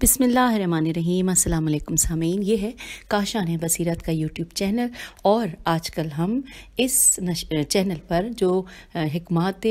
बिसमीम अल्लाम सामीन ये है काशान बसीरत का यूट्यूब चैनल और आजकल हम इस चैनल पर जो हमत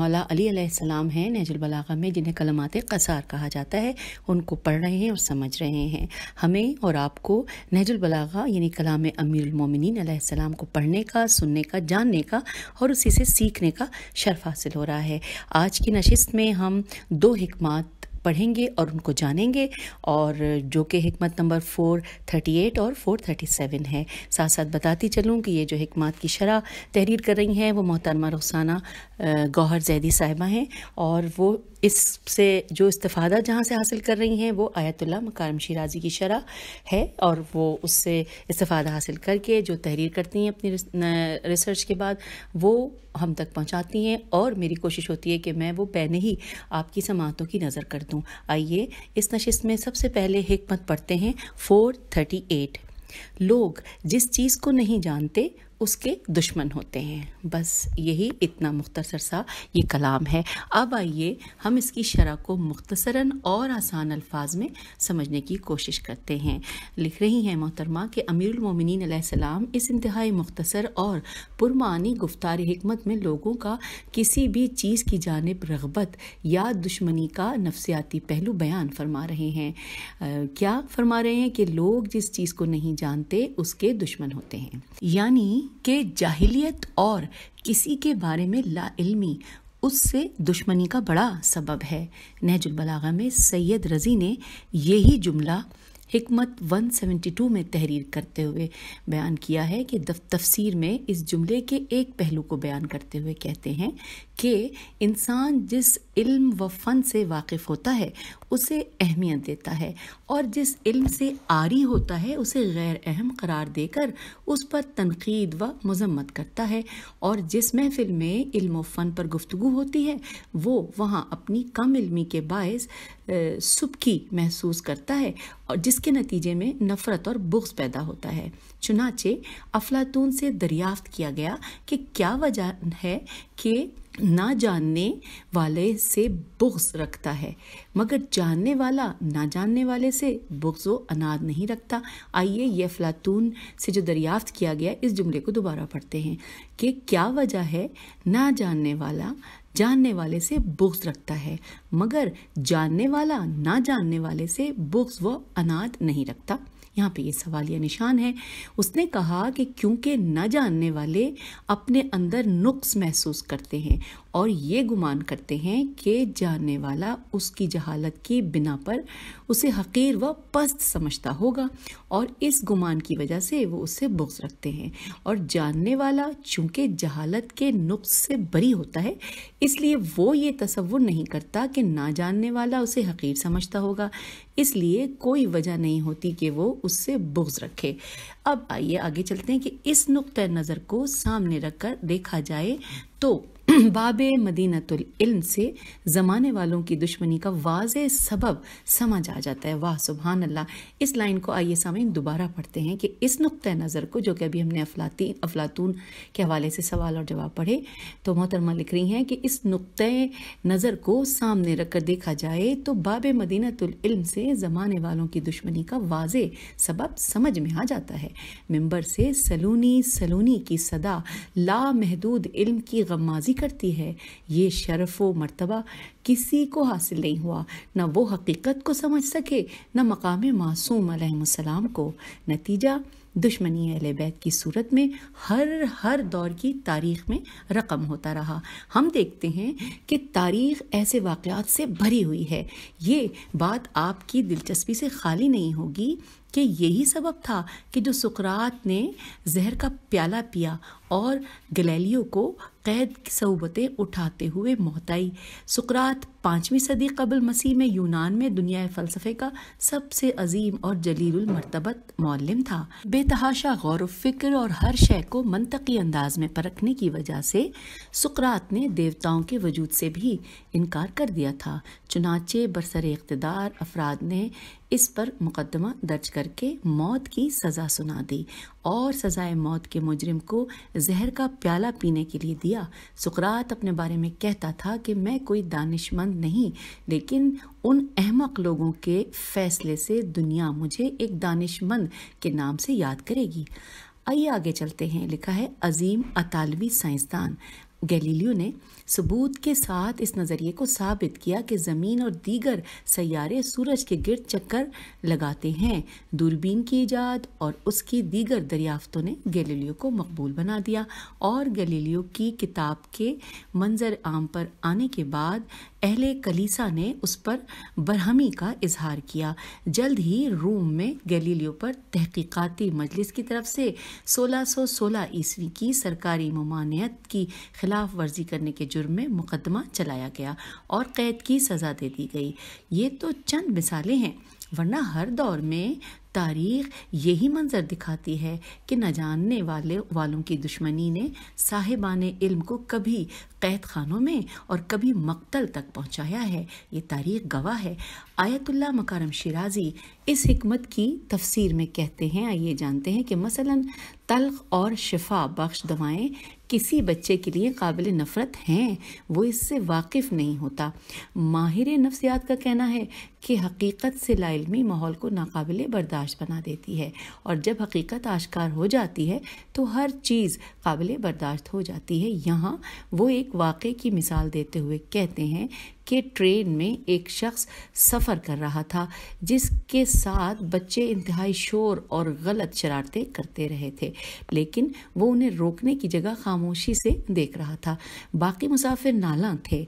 मौला अलीसम हैं नजुलबलागा में जिन्हें कलमात कसार कहा जाता है उनको पढ़ रहे हैं और समझ रहे हैं हमें और आपको नजुलबलागा यानी कलाम अमीरमिन सलाम को पढ़ने का सुनने का जानने का और उसी से सीखने का शर्फ हासिल हो रहा है आज की नशस्त में हम दो हमत पढ़ेंगे और उनको जानेंगे और जो कि हमत नंबर 438 और 437 है साथ साथ बताती चलूँ कि ये जो हमत की शरह तहरीर कर रही हैं वो मोहतरमा रुखसाना गौहर जैदी साहिबा हैं और वो इससे जो इस्तादा जहाँ से हासिल कर रही हैं वो आयतुल्ला मकारम शराजी की शरह है और वो उससे इस्तादा हासिल करके जो तहरीर करती हैं अपनी रिसर्च के बाद वो हम तक पहुँचाती हैं और मेरी कोशिश होती है कि मैं वो पहने ही आपकी समातों की नज़र कर दूँ आइए इस नशस्त में सबसे पहले हमत पढ़ते हैं फोर थर्टी एट लोग जिस चीज़ को नहीं जानते उसके दुश्मन होते हैं बस यही इतना मुख्तसर सा ये कलाम है अब आइए हम इसकी शरह को मुख्तसरा और आसान अल्फाज में समझने की कोशिश करते हैं लिख रही हैं मोहतरमा कि अमीरमिन सलाम इस इंतहाई मुख्तसर और पुरमानी गुफ्तार हमत में लोगों का किसी भी चीज़ की जानब रगबत या दुश्मनी का नफसियाती पहलू बयान फरमा रहे हैं आ, क्या फरमा रहे हैं कि लोग जिस चीज़ को नहीं जानते उसके दुश्मन होते हैं यानी के जाहिलियत और किसी के बारे में लाइल्मी उससे दुश्मनी का बड़ा सबब है नहजुलबलागा में सैयद रज़ी ने यही जुमला हमत 172 में तहरीर करते हुए बयान किया है कि तफसीर में इस जुमले के एक पहलू को बयान करते हुए कहते हैं कि इंसान जिस इल्म व फ़न से वाकिफ़ होता है उसे अहमियत देता है और जिस इल्म से आरी होता है उसे गैर अहम करार देकर उस पर तनकीद व मजम्मत करता है और जिस महफिल में इल्म व फ़न पर गुफ्तु होती है वो वहाँ अपनी कम इल्मी के बायस सुबकी महसूस करता है और जिसके नतीजे में नफ़रत और बुग्स पैदा होता है चुनाचे अफलातून से दरियाफ्त किया गया कि क्या वजह है कि ना जानने वाले से बुग्स रखता है मगर जानने वाला ना जानने वाले से बुग्स व अनाद नहीं रखता आइए ये अफलातून से जो दरियाफ्त किया गया इस जुमले को दोबारा पढ़ते हैं कि क्या वजह है ना जानने वाला जानने वाले से बुग्स रखता है मगर जानने वाला ना जानने वाले से बुग्स व अनाद नहीं रखता यहाँ पे ये सवालिया निशान है उसने कहा कि क्योंकि न जानने वाले अपने अंदर नुक्स महसूस करते हैं और ये गुमान करते हैं कि जानने वाला उसकी जहालत की बिना पर उसे हकीर व पस्त समझता होगा और इस गुमान की वजह से वो उससे बुक्स रखते हैं और जानने वाला चूँकि जहालत के नुक्स से बरी होता है इसलिए वो ये तस्वुर नहीं करता कि ना जानने वाला उसे हकीर समझता होगा इसलिए कोई वजह नहीं होती कि वो उससे बुग्ज रखे अब आइए आगे चलते हैं कि इस नुक़ नज़र को सामने रखकर देखा जाए तो बाब मदीनतुल से ज़माने वालों की दुश्मनी का वाज सबब समझ आ जाता है वाह सुबहान अल्लाह इस लाइन को आइए सामने दोबारा पढ़ते हैं कि इस नुक़ः नज़र को जो कि अभी हमने अफलाती अफलातून के हवाले से सवाल और जवाब पढ़े तो मोहतरमा लिख रही हैं कि इस नुक़ः नज़र को सामने रख कर देखा जाए तो बाब मदीनतुल से ज़माने वालों की दुश्मनी का वाज सबब समझ में आ जाता है मम्बर से सलूनी सलूनी की सदा ला महदूद इल्म की गमाजी कर करती है ये शरफ व मरतबा किसी को हासिल नहीं हुआ न वो हकीकत को समझ सके न मकाम मासूम अलैहिस्सलाम को नतीजा दुश्मनी अहल बैत की सूरत में हर हर दौर की तारीख में रकम होता रहा हम देखते हैं कि तारीख ऐसे वाक़ात से भरी हुई है ये बात आपकी दिलचस्पी से खाली नहीं होगी कि यही सबब था कि जो सुकरात ने जहर का प्याला पिया और गलेलियो को कैद की सहूबतें उठाते हुए मोहताई सुकरात पाँचवीं सदी कबल मसीह में यूनान में दुनिया फ़लसफ़े का सबसे अजीम और मरतबत मौलम था बेतहाशा गौर फिक्र और हर शय को मनतकी अंदाज में परखने की वजह से सुकरात ने देवताओं के वजूद से भी इनकार कर दिया था चुनाचे बरसर इकतदार अफराद ने इस पर मुकदमा दर्ज करके मौत की सज़ा सुना दी और सज़ाए मौत के मुजरिम को जहर का प्याला पीने के लिए दिया सुकरात अपने बारे में कहता था कि मैं कोई दानिशमंद नहीं लेकिन उन अहमक लोगों के फैसले से दुनिया मुझे एक दानिशमंद के नाम से याद करेगी आइए आगे चलते हैं लिखा है अजीम अतालवी साइंसदान गैलीलियो ने सबूत के साथ इस नज़रिए को साबित किया कि ज़मीन और दीगर सैारे सूरज के गिरद चक्कर लगाते हैं दूरबीन की ईजाद और उसकी दीगर दरियाफ्तों ने गलीलियो को मकबूल बना दिया और गलीलियो की किताब के मंजर आम पर आने के बाद अहले कलीसा ने उस पर बरहमी का इजहार किया जल्द ही रूम में गैलीलियो पर तहकीकती मजलिस की तरफ से 1616 ईस्वी की सरकारी ममानियत की खिलाफ वर्जी करने के जुर्म में मुकदमा चलाया गया और कैद की सज़ा दे दी गई ये तो चंद मिसालें हैं वरना हर दौर में तारीख यही मंजर दिखाती है कि न जानने वाले वालों की दुश्मनी ने साहिबान इल्म को कभी कैद खानों में और कभी मकतल तक पहुंचाया है ये तारीख गवाह है आयतुल्ला मकारम शिराजी इस हमत की तफसीर में कहते हैं आइए जानते हैं कि मसलन तलख और शिफा बख्श दवाएं किसी बच्चे के लिए काबिल नफ़रत हैं वो इससे वाकिफ़ नहीं होता माहिर नफ्सियात का कहना है कि हकीकत से लाइलमी माहौल को नाकबिल बर्दाश्त बना देती है और जब हकीकत आश्कार हो जाती है तो हर चीज़ काबिल बर्दाश्त हो जाती है यहाँ वो एक वाक़े की मिसाल देते हुए कहते हैं के ट्रेन में एक शख्स सफ़र कर रहा था जिसके साथ बच्चे इंतहाई शोर और गलत शरारतें करते रहे थे लेकिन वो उन्हें रोकने की जगह खामोशी से देख रहा था बाकी मुसाफिर नाला थे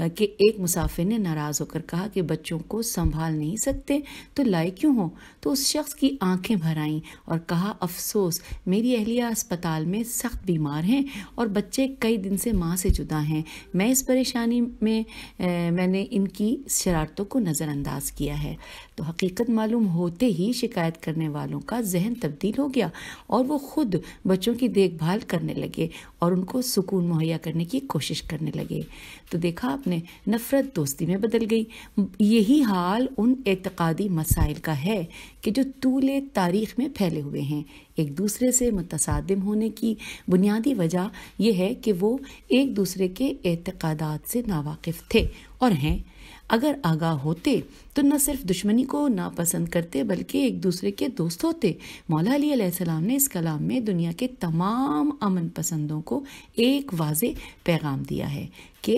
कि एक मुसाफिर ने नाराज़ होकर कहा कि बच्चों को संभाल नहीं सकते तो लाए क्यों हो तो उस शख्स की आंखें भर आईं और कहा अफसोस मेरी अहलिया अस्पताल में सख्त बीमार हैं और बच्चे कई दिन से माँ से जुदा हैं मैं इस परेशानी में ए, मैंने इनकी शरारतों को नज़रअंदाज किया है तो हकीकत मालूम होते ही शिकायत करने वालों का जहन तब्दील हो गया और वो खुद बच्चों की देखभाल करने लगे और उनको सुकून मुहैया करने की कोशिश करने लगे तो देखा अपने नफ़रत दोस्ती में बदल गई यही हाल उन एतक़ादी मसाइल का है कि जो तूल तारीख़ में फैले हुए हैं एक दूसरे से मुतसादम होने की बुनियादी वजह यह है कि वो एक दूसरे के एतक़ादात से नावाकिफ़ थे और हैं अगर आगाह होते तो न सिर्फ दुश्मनी को नापसंद करते बल्कि एक दूसरे के दोस्त होते मौला अलैहिस्सलाम ने इस कलाम में दुनिया के तमाम अमन पसंदों को एक वाज पैगाम दिया है कि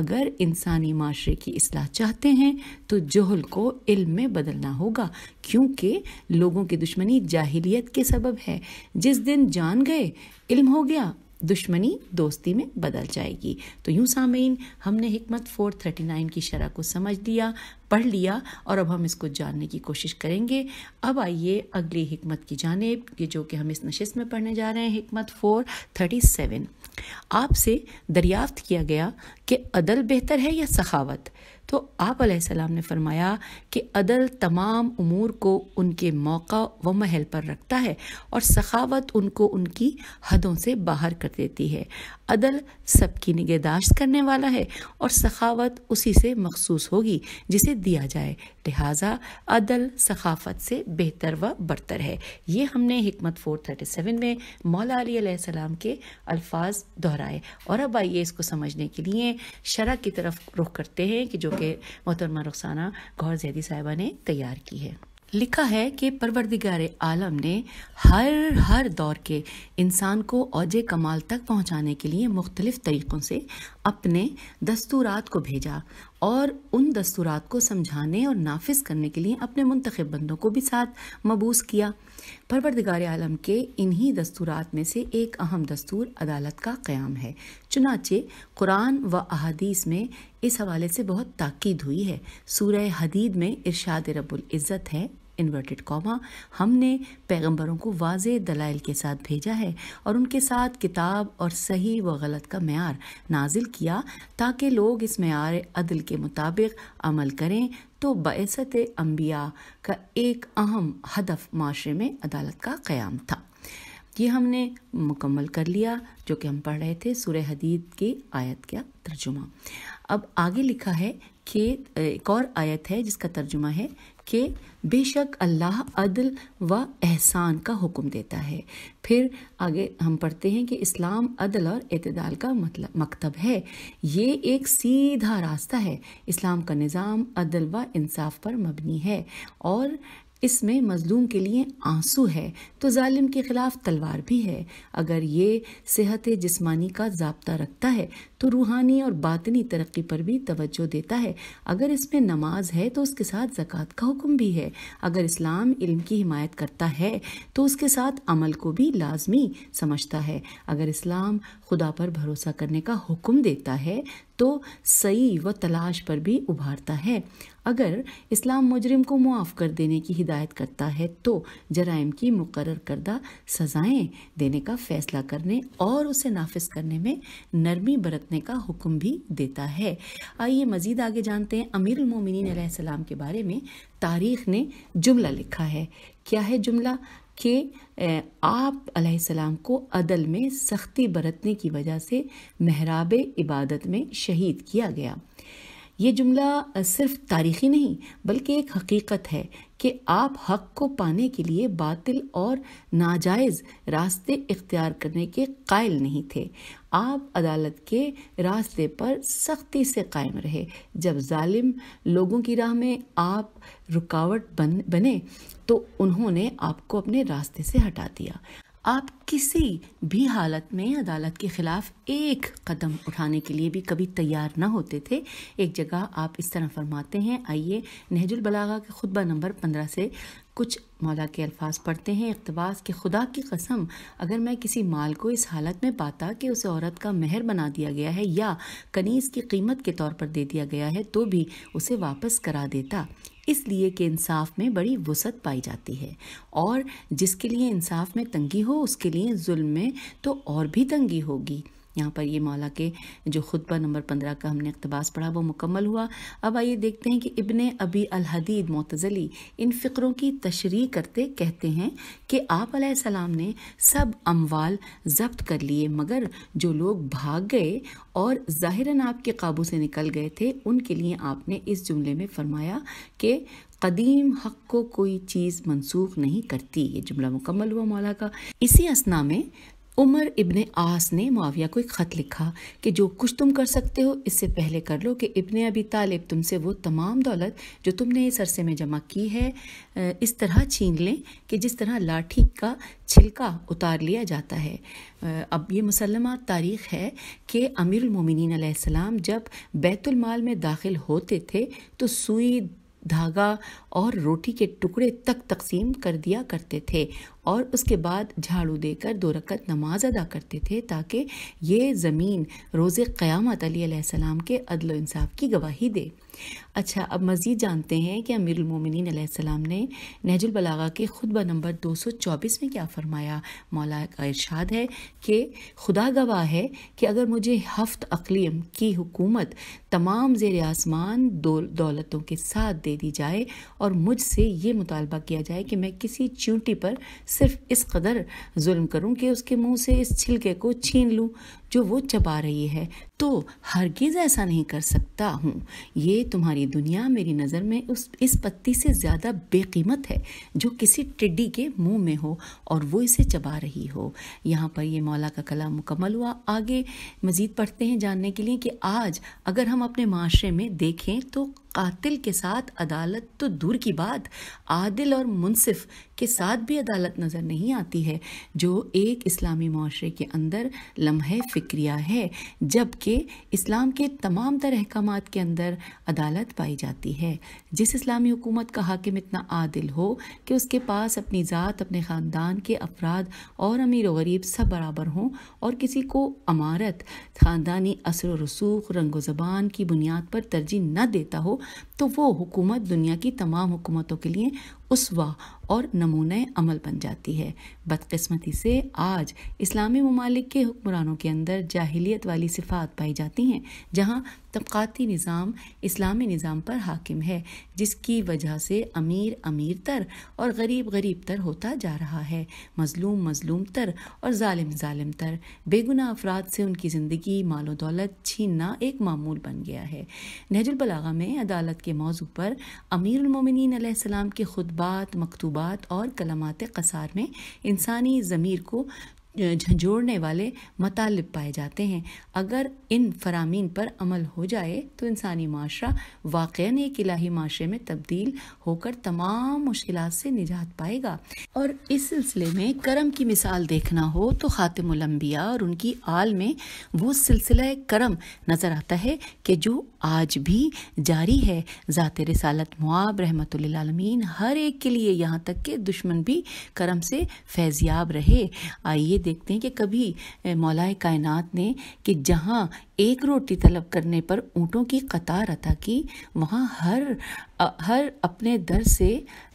अगर इंसानी माशरे की असलाह चाहते हैं तो जहल को इल्म में बदलना होगा क्योंकि लोगों की दुश्मनी जाहिलियत के सबब है जिस दिन जान गए इल्म हो गया दुश्मनी दोस्ती में बदल जाएगी तो यूं सामीन हमने हमत नाइन की शरह को समझ लिया पढ़ लिया और अब हम इसको जानने की कोशिश करेंगे अब आइए अगली हमत की जानेब ये जो कि हम इस नशिस्त में पढ़ने जा रहे हैं हमत फ़ोर थर्टी सेवन आपसे दरियाफ्त किया गया कि अदल बेहतर है या सखावत तो आप सलाम ने फरमाया कि अदल तमाम उमूर को उनके मौका व महल पर रखता है और सखावत उनको उनकी हदों से बाहर कर देती है अदल सबकी निगहदाश्त करने वाला है और सखावत उसी से मखसूस होगी जिसे दिया जाए लिहाजा अदल सखाफत से बेहतर व बरतर है ये हमने हमत फोर थर्टी सेवन में मौला अली सलाम के अल्फाज दोहराए और अब आइए इसको समझने के लिए शरा की तरफ रुख करते हैं कि जो के मोहतरमा रुखसाना गौर जैदी साहिबा ने तैयार की है लिखा है कि परवरदिगार आलम ने हर हर दौर के इंसान को औज कमाल तक पहुंचाने के लिए मुख्तलिफ़ तरीक़ों से अपने दस्तूरात को भेजा और उन दस्तूरात को समझाने और नाफिज करने के लिए अपने मुंतखब बंदों को भी साथ मबूस किया परवरदगार आलम के इन्हीं दस्तूरात में से एक अहम दस्तूर अदालत का क़्याम है चुनाचे कुरान व अहदीस में इस हवाले से बहुत ताकीद हुई है सूर्य हदीद में इरशाद रबुल्ज़त है इन्वर्टेड कॉमा हमने पैगंबरों को वाज दलाइल के साथ भेजा है और उनके साथ किताब और सही व गलत का मैार नाजिल किया ताकि लोग इस मैार अदल के मुताबिक अमल करें तो बसत अम्बिया का एक अहम हदफ माशरे में अदालत का क़्याम था ये हमने मुकम्मल कर लिया जो कि हम पढ़ रहे थे सूर्य हदीद की आयत का तर्जुमा अब आगे लिखा है कि एक और आयत है जिसका तर्जुमा है कि बेशक अल्लाह अदल व एहसान का हुक्म देता है फिर आगे हम पढ़ते हैं कि इस्लाम अदल और अतदाल का मतलब मकतब है ये एक सीधा रास्ता है इस्लाम का निज़ाम अदल व इंसाफ पर मबनी है और इसमें मजलूम के लिए आंसू है तो जालिम के खिलाफ तलवार भी है अगर ये सेहत जिस्मानी का जबता रखता है तो रूहानी और बातनी तरक्की पर भी तवज्जो देता है अगर इसमें नमाज है तो उसके साथ जक़ात का हुक्म भी है अगर इस्लाम इल्म की हिमायत करता है तो उसके साथ अमल को भी लाजमी समझता है अगर इस्लाम खुदा पर भरोसा करने का हुक्म देता है तो सही व तलाश पर भी उभारता है अगर इस्लाम मुजरिम को मुआफ़ कर देने की हिदायत करता है तो जराइम की मुकर करदा सज़ाएँ देने का फ़ैसला करने और उसे नाफिस करने में नरमी बरतने का हुक्म भी देता है आइए मज़ीद आगे जानते हैं अमीर के बारे में तारीख़ ने जुमला लिखा है क्या है जुमला कि आप सलाम को अदल में सख्ती बरतने की वजह से महराब इबादत में शहीद किया गया ये जुमला सिर्फ तारीखी नहीं बल्कि एक हकीकत है कि आप हक को पाने के लिए बातिल और नाजायज़ रास्ते इख्तियार करने के कायल नहीं थे आप अदालत के रास्ते पर सख्ती से कायम रहे जब जालिम लोगों की राह में आप रुकावट बन बने तो उन्होंने आपको अपने रास्ते से हटा दिया आप किसी भी हालत में अदालत के ख़िलाफ़ एक कदम उठाने के लिए भी कभी तैयार ना होते थे एक जगह आप इस तरह फरमाते हैं आइए नहजुल बलागा के खुतबा नंबर पंद्रह से कुछ मौला के अल्फाज पढ़ते हैं इकतबास के खुदा की कसम अगर मैं किसी माल को इस हालत में पाता कि उसे औरत का महर बना दिया गया है या कनीज़ की कीमत के तौर पर दे दिया गया है तो भी उसे वापस करा देता इसलिए कि इंसाफ में बड़ी वसत पाई जाती है और जिसके लिए इंसाफ में तंगी हो उसके लिए जुल्म में तो और भी तंगी होगी यहाँ पर ये मौला के जो खुतबा नंबर पंद्रह का हमने अकतबास पढ़ा वो मुकम्मल हुआ अब आइए देखते हैं कि इबन अबी अलहदीद मोतजली इन फ़िक्रों की तशरी करते कहते हैं कि आप सलाम ने सब अमवाल जब्त कर लिए मगर जो लोग भाग गए और ज़ाहिरन आपके काबू से निकल गए थे उनके लिए आपने इस जुमले में फरमाया कि कदीम हक को कोई चीज़ मनसूख नहीं करती ये जुमला मुकम्मल हुआ मौला का इसी असना में उमर इब्ने आस ने माविया को एक ख़त लिखा कि जो कुछ तुम कर सकते हो इससे पहले कर लो कि इब्ने अभी तालिब तुमसे वो तमाम दौलत जो तुमने इस अरसे में जमा की है इस तरह छीन लें कि जिस तरह लाठी का छिलका उतार लिया जाता है अब ये मुसलमा तारीख़ है कि अमीरमिन जब बैतुलमाल में दाखिल होते थे तो सुई धागा और रोटी के टुकड़े तक तकसीम कर दिया करते थे और उसके बाद झाड़ू देकर दो रकत नमाज अदा करते थे ताकि ये ज़मीन रोज़ क़यामत अलीसम के अदल इंसाफ की गवाही दे अच्छा अब मज़ीद जानते हैं कि अमीरमिन सलाम ने नहजुलबलागा के खुतबा नंबर 224 में क्या फ़रमाया मौला का इरशाद है कि खुदा गवाह है कि अगर मुझे हफ्त अकलीम की हुकूमत तमाम जेर आसमान दौलतों के साथ दे दी जाए और और मुझसे ये मुतालबा किया जाए कि मैं किसी चींटी पर सिर्फ इस कदर जुल्म करूं कि उसके मुंह से इस छिलके को छीन लूं जो वो चबा रही है तो हरगिज़ ऐसा नहीं कर सकता हूँ ये तुम्हारी दुनिया मेरी नज़र में उस इस पत्ती से ज़्यादा बेकीमत है जो किसी टिड्डी के मुंह में हो और वो इसे चबा रही हो यहाँ पर ये मौला का कला मुकम्मल हुआ आगे मज़ीद पढ़ते हैं जानने के लिए कि आज अगर हम अपने माशरे में देखें तो कातिल के साथ अदालत तो दूर की बात आदिल और मुनसिफ के साथ भी अदालत नज़र नहीं आती है जो एक इस्लामी माशरे के अंदर लम्हे फिक्रिया है जबकि इस्लाम के तमाम तर अहकाम के अंदर अदालत पाई जाती है जिस इस्लामी हुकूमत का हाकिम इतना आदिल हो कि उसके पास अपनी ज़ात अपने ख़ानदान के अफराद और अमीर गरीब सब बराबर हों और किसी को अमारत ख़ानदानी असर रसूख रंग ज़बान की बुनियाद पर तरजीह न देता हो तो वो हुकूमत दुनिया की तमाम हुकूमतों के लिए उसवा और नमूने अमल बन जाती है बदकस्मती से आज इस्लामी ममालिक के हुक्मरानों के अंदर जाहिलियत वाली सिफात पाई जाती हैं जहाँ तबक़ाती निज़ाम इस्लामी निज़ाम पर हाकिम है जिसकी वजह से अमीर अमीर तर और गरीब गरीब तर होता जा रहा है मज़लूम मज़लूम तर और ालिम ालिम तर बेगुना अफराद से उनकी ज़िंदगी मालो दौलत छीनना एक मामूल बन गया है नहजुलबलागा में अदालत के मौजू पर अमीरमिन के खुतबात मकतूब मकतूबात और कलमात कसार में इंसानी ज़मीर को झंझोड़ने वाले मतालब पाए जाते हैं अगर इन फरामीन पर अमल हो जाए तो इंसानी माशरा वाक़ एक इलाही माशरे में तब्दील होकर तमाम मुश्किल से निजात पाएगा और इस सिलसिले में करम की मिसाल देखना हो तो ख़ातमलम्बिया और उनकी आल में वो सिलसिला करम नज़र आता है कि जो आज भी जारी है ज़ात रसालत मुआब रहमत आलमीन हर एक के लिए यहाँ तक के दुश्मन भी करम से फैज़याब रहे आइए देखते हैं कि कभी मौलाए कायनात ने कि जहाँ एक रोटी तलब करने पर ऊँटों की कतार अता की वहाँ हर हर अपने दर से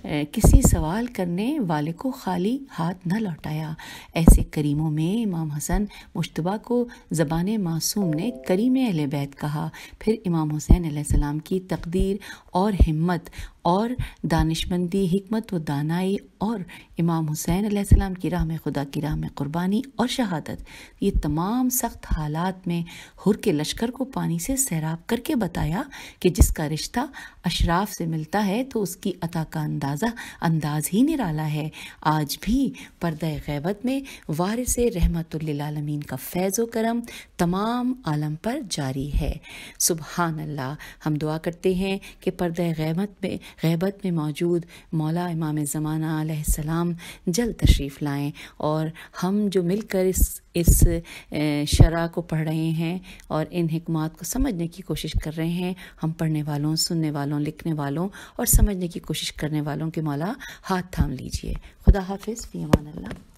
किसी सवाल करने वाले को खाली हाथ न लौटाया ऐसे करीमों में इमाम हसन मुशतबा को ज़बान मासूम ने करीम अहल बैत कहा फिर इमाम हुसैन सलाम की तकदीर और हिम्मत और दानिशमंदी हमत व दानाई और इमाम हुसैन सलाम की राह में खुदा की राह में क़ुरबानी और शहादत ये तमाम सख्त हालात में हुर के लश्कर को पानी से सैराब करके बताया कि जिसका रिश्ता अशराफ से मिलता है तो उसकी अता का अंदाज़ा अंदाज ही निराला है आज भी पर्दा गैबत में वारिस रहमतमीन का फैज़ व करम तमाम आलम पर जारी है सुबहानल्ला हम दुआ करते हैं कि पर्दा गैबत में गैबत में मौजूद मौला इमाम ज़माना आलाम जल्द तशरीफ़ लाएँ और हम जो मिलकर इस इस शरा को पढ़ रहे हैं और इन हकमत को समझने की कोशिश कर रहे हैं हम पढ़ने वालों सुनने वालों लिखने वालों और समझने की कोशिश करने वालों के मौला हाथ थाम लीजिए खुदा हाफिज़ फ़ीमान अल्लाह